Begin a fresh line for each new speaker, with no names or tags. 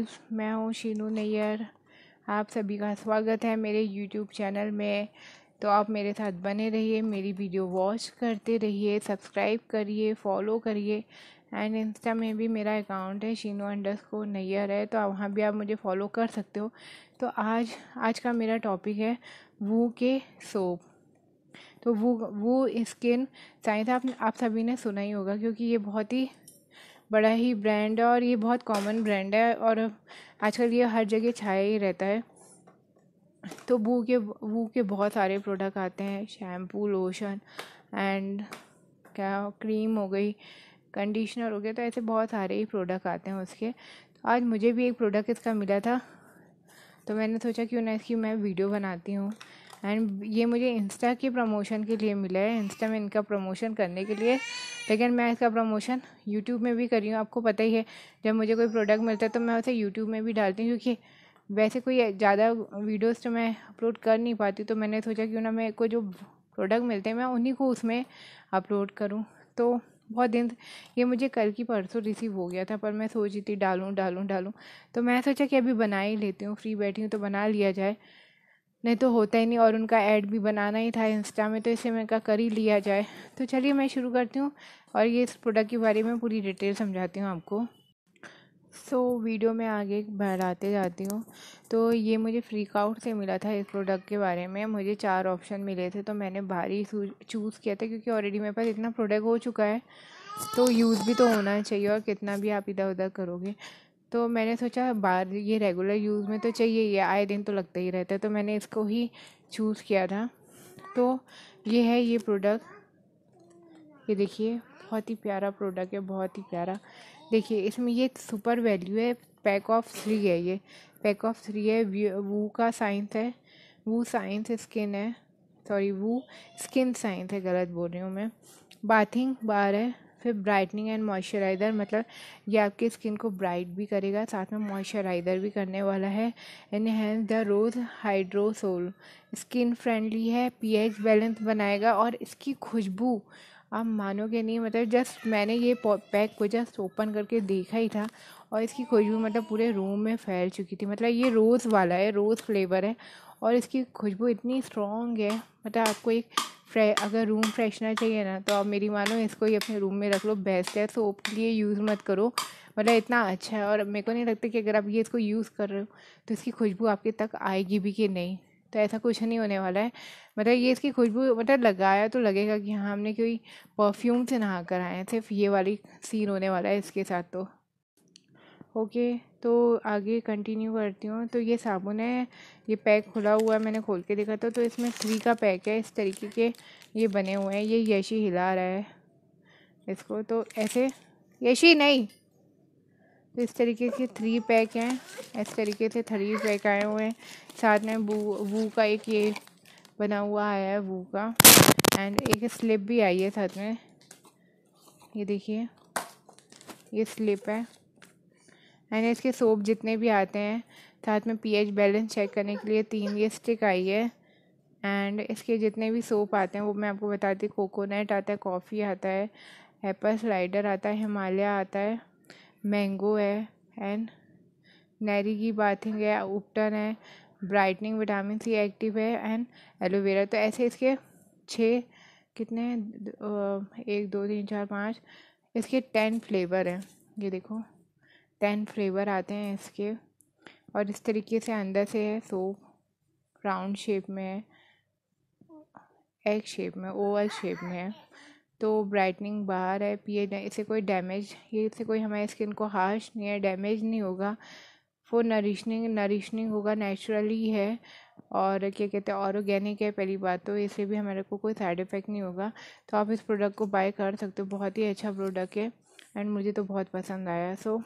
guys मैं हूँ शीनू नैयर आप सभी का स्वागत है मेरे यूट्यूब चैनल में तो आप मेरे साथ बने रहिए मेरी वीडियो वॉच करते रहिए सब्सक्राइब करिए फॉलो करिए एंड इंस्टा में भी मेरा अकाउंट है शीनू अंडर्स को नैयर है तो वहाँ भी आप मुझे फॉलो कर सकते हो तो आज आज का मेरा टॉपिक है वू के सोप तो वो वो स्किन साइंस आप आप सभी ने सुना ही होगा क्योंकि ये बहुत ही बड़ा ही ब्रांड है और ये बहुत कॉमन ब्रांड है और आजकल ये हर जगह छाया ही रहता है तो वू के वू के बहुत सारे प्रोडक्ट आते हैं शैम्पू लोशन एंड क्या क्रीम हो गई कंडीशनर हो गया तो ऐसे बहुत सारे ही प्रोडक्ट आते हैं उसके तो आज मुझे भी एक प्रोडक्ट इसका मिला था तो मैंने सोचा क्यों ना इसकी मैं वीडियो बनाती हूँ एंड ये मुझे इंस्टा के प्रमोशन के लिए मिला है इंस्टा में इनका प्रमोशन करने के लिए लेकिन मैं इसका प्रमोशन यूट्यूब में भी करी हूँ आपको पता ही है जब मुझे कोई प्रोडक्ट मिलता है तो मैं उसे यूट्यूब में भी डालती हूँ क्योंकि वैसे कोई ज़्यादा वीडियोस तो मैं अपलोड कर नहीं पाती तो मैंने सोचा क्यों ना मेरे को जो प्रोडक्ट मिलते हैं मैं उन्हीं को उसमें अपलोड करूँ तो बहुत दिन ये मुझे कल की परसों रिसीव हो गया था पर मैं सोच रही थी डालूँ डालूँ डालूँ तो मैं सोचा कि अभी बना ही लेती हूँ फ्री बैठी हूँ तो बना लिया जाए नहीं तो होता ही नहीं और उनका ऐड भी बनाना ही था इंस्टा में तो इसे मैं कहा कर ही लिया जाए तो चलिए मैं शुरू करती हूँ और ये इस प्रोडक्ट के बारे में पूरी डिटेल समझाती हूँ आपको सो so, वीडियो में आगे बढ़ाते जाती हूँ तो ये मुझे फ्रीकआउट से मिला था इस प्रोडक्ट के बारे में मुझे चार ऑप्शन मिले थे तो मैंने भारी चूज़ किया था क्योंकि ऑलरेडी मेरे पास इतना प्रोडक्ट हो चुका है तो यूज़ भी तो होना चाहिए और कितना भी आप इधर उधर करोगे तो मैंने सोचा बार ये रेगुलर यूज़ में तो चाहिए ये आए दिन तो लगता ही रहता है तो मैंने इसको ही चूज़ किया था तो ये है ये प्रोडक्ट ये देखिए बहुत ही प्यारा प्रोडक्ट है बहुत ही प्यारा देखिए इसमें ये सुपर वैल्यू है पैक ऑफ थ्री है ये पैक ऑफ थ्री है वू का साइंस है वू साइंस स्किन है सॉरी वू स्किन साइंस है गलत बोल रही हूँ मैं बाथिंग बार है फिर ब्राइटनिंग एंड मॉइस्चराइज़र मतलब ये आपकी स्किन को ब्राइट भी करेगा साथ में मॉइस्चराइज़र भी करने वाला है enhance the rose hydrosol skin friendly है पीएच बैलेंस बनाएगा और इसकी खुशबू आप मानोगे नहीं मतलब जस्ट मैंने ये पैक को जस्ट ओपन करके देखा ही था और इसकी खुशबू मतलब पूरे रूम में फैल चुकी थी मतलब ये रोज़ वाला है रोज़ फ्लेवर है और इसकी खुशबू इतनी स्ट्रॉन्ग है मतलब आपको एक फ्रे अगर रूम फ्रेशनर चाहिए ना तो आप मेरी मानो इसको ही अपने रूम में रख लो बेस्ट है सोप के लिए यूज़ मत करो मतलब इतना अच्छा है और मेरे को नहीं लगता कि अगर आप ये इसको यूज़ कर रहे हो तो इसकी खुशबू आपके तक आएगी भी कि नहीं तो ऐसा कुछ नहीं होने वाला है मतलब ये इसकी खुशबू मतलब लगाया तो लगेगा कि हाँ हमने कोई परफ्यूम से नहा कर आए हैं सिर्फ ये वाली सीन होने वाला है इसके साथ तो ओके तो आगे कंटिन्यू करती हूँ तो ये साबुन है ये पैक खुला हुआ है मैंने खोल के देखा था तो इसमें थ्री का पैक है इस तरीके के ये बने हुए हैं ये यशी हिला रहा है इसको तो ऐसे यशी नहीं तो इस तरीके के थ्री पैक हैं इस तरीके से थ्री पैक आए हुए हैं साथ में वू वू का एक ये बना हुआ आया है वू का एंड एक स्लिप भी आई है साथ में ये देखिए ये स्लिप है मैंने इसके सोप जितने भी आते हैं साथ में पीएच बैलेंस चेक करने के लिए तीन ये स्टिक आई है एंड इसके जितने भी सोप आते हैं वो मैं आपको बताती हूँ कोकोनट आता है कॉफ़ी आता है एप्पल स्लाइडर आता है हिमालय आता है मैंगो है एंड नैरी की बाथिंग है उपटन है ब्राइटनिंग विटामिन सी एक्टिव है एंड एलोवेरा तो ऐसे इसके छः कितने एक दो तीन चार पाँच इसके टेन फ्लेवर हैं ये देखो टेन फ्लेवर आते हैं इसके और इस तरीके से अंदर से है सोप तो राउंड शेप में है एग शेप में ओवल शेप में है तो ब्राइटनिंग बाहर है पी इसे कोई डैमेज ये इससे कोई हमारी स्किन को हार्श नहीं है डैमेज नहीं होगा वो नरिशनिंग नरिशनिंग होगा नेचुरली है और क्या कहते हैं ऑर्गेनिक है पहली बात तो इसे भी हमारे को कोई साइड इफ़ेक्ट नहीं होगा तो आप इस प्रोडक्ट को बाय कर सकते हो बहुत ही अच्छा प्रोडक्ट है एंड मुझे तो बहुत पसंद आया सो